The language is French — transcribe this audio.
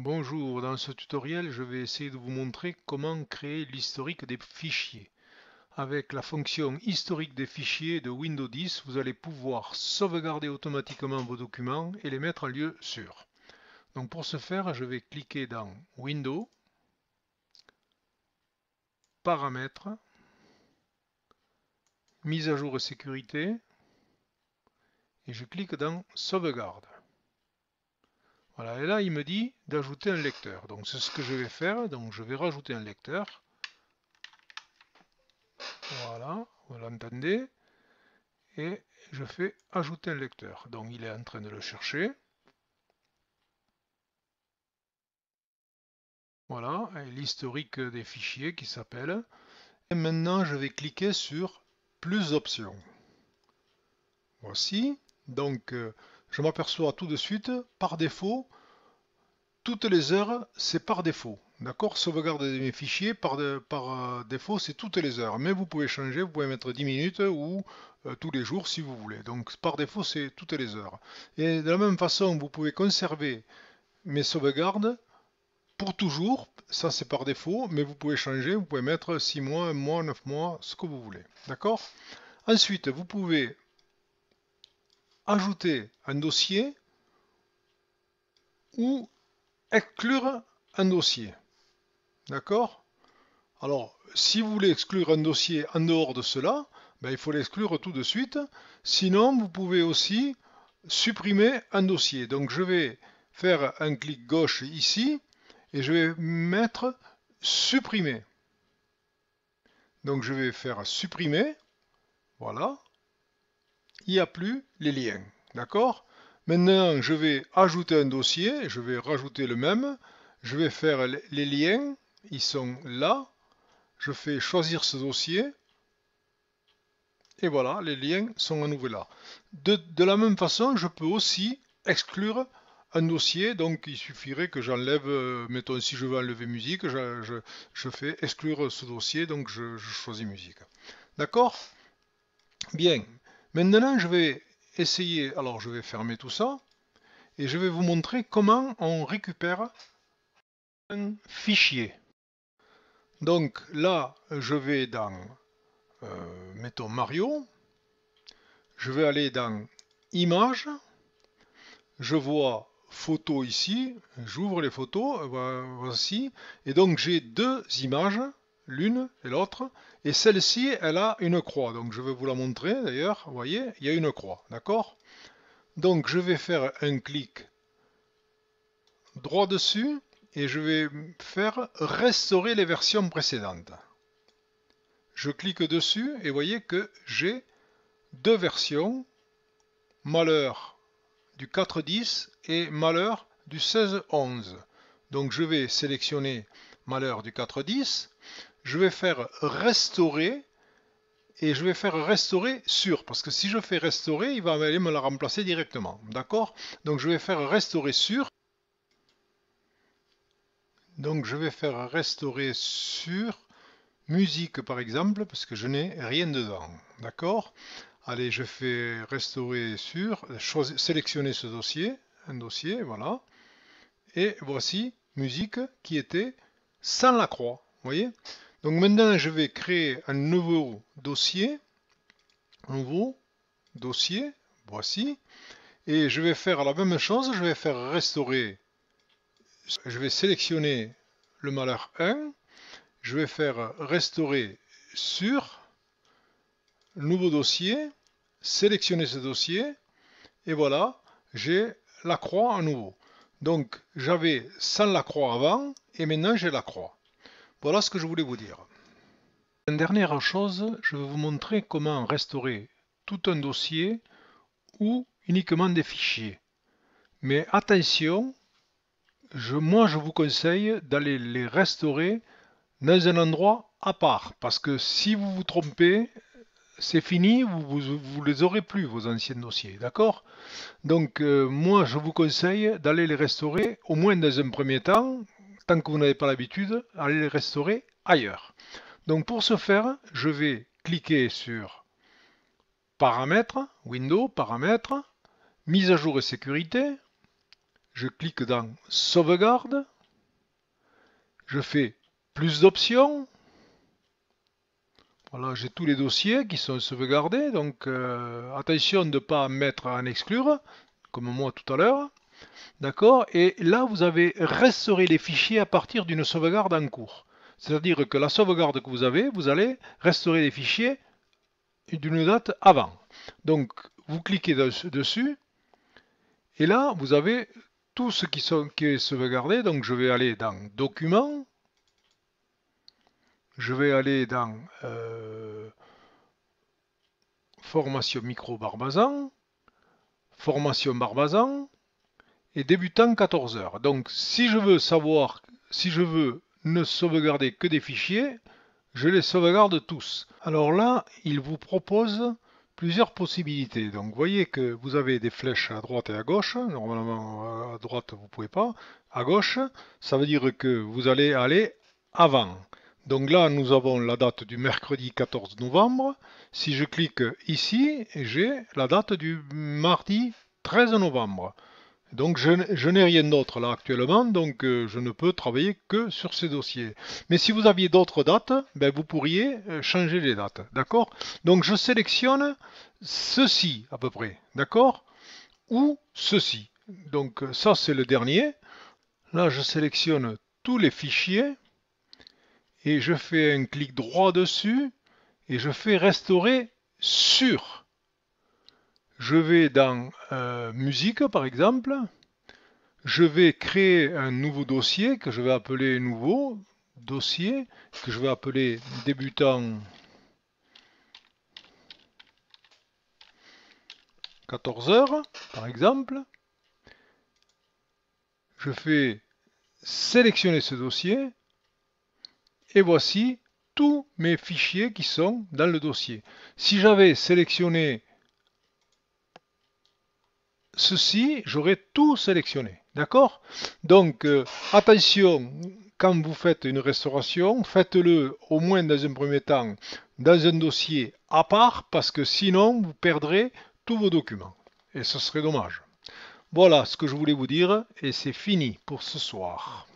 Bonjour, dans ce tutoriel je vais essayer de vous montrer comment créer l'historique des fichiers. Avec la fonction historique des fichiers de Windows 10, vous allez pouvoir sauvegarder automatiquement vos documents et les mettre en lieu sûr. Donc pour ce faire, je vais cliquer dans Windows, Paramètres, Mise à jour et sécurité, et je clique dans Sauvegarde. Voilà, et là il me dit d'ajouter un lecteur. Donc c'est ce que je vais faire. Donc je vais rajouter un lecteur. Voilà, vous l'entendez. Et je fais ajouter un lecteur. Donc il est en train de le chercher. Voilà, l'historique des fichiers qui s'appelle. Et maintenant, je vais cliquer sur plus options. Voici. Donc, euh, je m'aperçois tout de suite, par défaut, toutes les heures, c'est par défaut. D'accord Sauvegarde mes fichiers, par, par euh, défaut, c'est toutes les heures. Mais vous pouvez changer, vous pouvez mettre 10 minutes ou euh, tous les jours si vous voulez. Donc par défaut, c'est toutes les heures. Et de la même façon, vous pouvez conserver mes sauvegardes pour toujours. Ça, c'est par défaut, mais vous pouvez changer, vous pouvez mettre 6 mois, 1 mois, 9 mois, ce que vous voulez. D'accord Ensuite, vous pouvez ajouter un dossier ou exclure un dossier. D'accord Alors, si vous voulez exclure un dossier en dehors de cela, ben, il faut l'exclure tout de suite. Sinon, vous pouvez aussi supprimer un dossier. Donc, je vais faire un clic gauche ici et je vais mettre supprimer. Donc, je vais faire supprimer. Voilà. Il n'y a plus les liens. D'accord Maintenant, je vais ajouter un dossier, je vais rajouter le même, je vais faire les liens, ils sont là, je fais choisir ce dossier, et voilà, les liens sont à nouveau là. De, la même façon, je peux aussi exclure un dossier, donc il suffirait que j'enlève, euh, mettons si je veux enlever musique, je, fais exclure ce dossier, donc je choisis musique. D'accord Bien, maintenant je vais Essayez, alors je vais fermer tout ça, et je vais vous montrer comment on récupère un fichier. Donc là, je vais dans, euh, mettons Mario, je vais aller dans Images, je vois Photos ici, j'ouvre les photos, voici, et donc j'ai deux images l'une et l'autre, et celle-ci, elle a une croix. Donc je vais vous la montrer d'ailleurs, vous voyez, il y a une croix, d'accord Donc je vais faire un clic droit dessus, et je vais faire restaurer les versions précédentes. Je clique dessus, et vous voyez que j'ai deux versions, malheur du 4.10 et malheur du 16.11. Donc je vais sélectionner malheur du 4-10, je vais faire restaurer et je vais faire restaurer sur, parce que si je fais restaurer, il va aller me la remplacer directement, d'accord Donc je vais faire restaurer sur, donc je vais faire restaurer sur musique par exemple, parce que je n'ai rien dedans, d'accord Allez, je fais restaurer sur, sélectionner ce dossier, un dossier, voilà, et voici musique qui était sans la croix. voyez Donc maintenant, je vais créer un nouveau dossier. Nouveau dossier, voici. Et je vais faire la même chose, je vais faire restaurer. Je vais sélectionner le malheur 1. Je vais faire restaurer sur nouveau dossier, sélectionner ce dossier, et voilà, j'ai la croix à nouveau. Donc j'avais sans la croix avant et maintenant j'ai la croix. Voilà ce que je voulais vous dire. Une dernière chose, je vais vous montrer comment restaurer tout un dossier ou uniquement des fichiers. Mais attention, je, moi je vous conseille d'aller les restaurer dans un endroit à part parce que si vous vous trompez, c'est fini, vous, vous, les aurez plus, vos anciens dossiers, d'accord Donc, euh, moi, je vous conseille d'aller les restaurer, au moins dans un premier temps, tant que vous n'avez pas l'habitude, allez les restaurer ailleurs. Donc, pour ce faire, je vais cliquer sur Paramètres, Windows, Paramètres, Mise à jour et sécurité. Je clique dans Sauvegarde. Je fais plus d'options. Voilà, j'ai tous les dossiers qui sont sauvegardés, donc euh, attention de ne pas mettre en exclure, comme moi tout à l'heure. D'accord Et là, vous avez restauré les fichiers à partir d'une sauvegarde en cours. C'est-à-dire que la sauvegarde que vous avez, vous allez restaurer les fichiers d'une date avant. Donc, vous cliquez dessus, et là, vous avez tout ce qui, qui est sauvegardé. Donc, je vais aller dans Documents, je vais aller dans euh, Formation micro Barbazan, Formation Barbazan et débutant 14 heures. Donc si je veux savoir, si je veux ne sauvegarder que des fichiers, je les sauvegarde tous. Alors là, il vous propose plusieurs possibilités. Donc vous voyez que vous avez des flèches à droite et à gauche. Normalement à droite vous pouvez pas. À gauche, ça veut dire que vous allez aller avant. Donc là, nous avons la date du mercredi 14 novembre. Si je clique ici, j'ai la date du mardi 13 novembre. Donc je, n'ai rien d'autre là actuellement, donc euh, je ne peux travailler que sur ces dossiers. Mais si vous aviez d'autres dates, ben vous pourriez euh, changer les dates, d'accord Donc je sélectionne ceci à peu près, d'accord Ou ceci. Donc euh, ça c'est le dernier. Là je sélectionne tous les fichiers et je fais un clic droit dessus et je fais restaurer sur. Je vais dans euh, musique par exemple, je vais créer un nouveau dossier que je vais appeler nouveau dossier que je vais appeler débutant 14 heures par exemple. Je fais sélectionner ce dossier et voici tous mes fichiers qui sont dans le dossier. Si j'avais sélectionné ceci, j'aurais tout sélectionné. D'accord Donc, euh, attention, quand vous faites une restauration, faites-le au moins dans un premier temps dans un dossier à part, parce que sinon, vous perdrez tous vos documents. Et ce serait dommage. Voilà ce que je voulais vous dire, et c'est fini pour ce soir.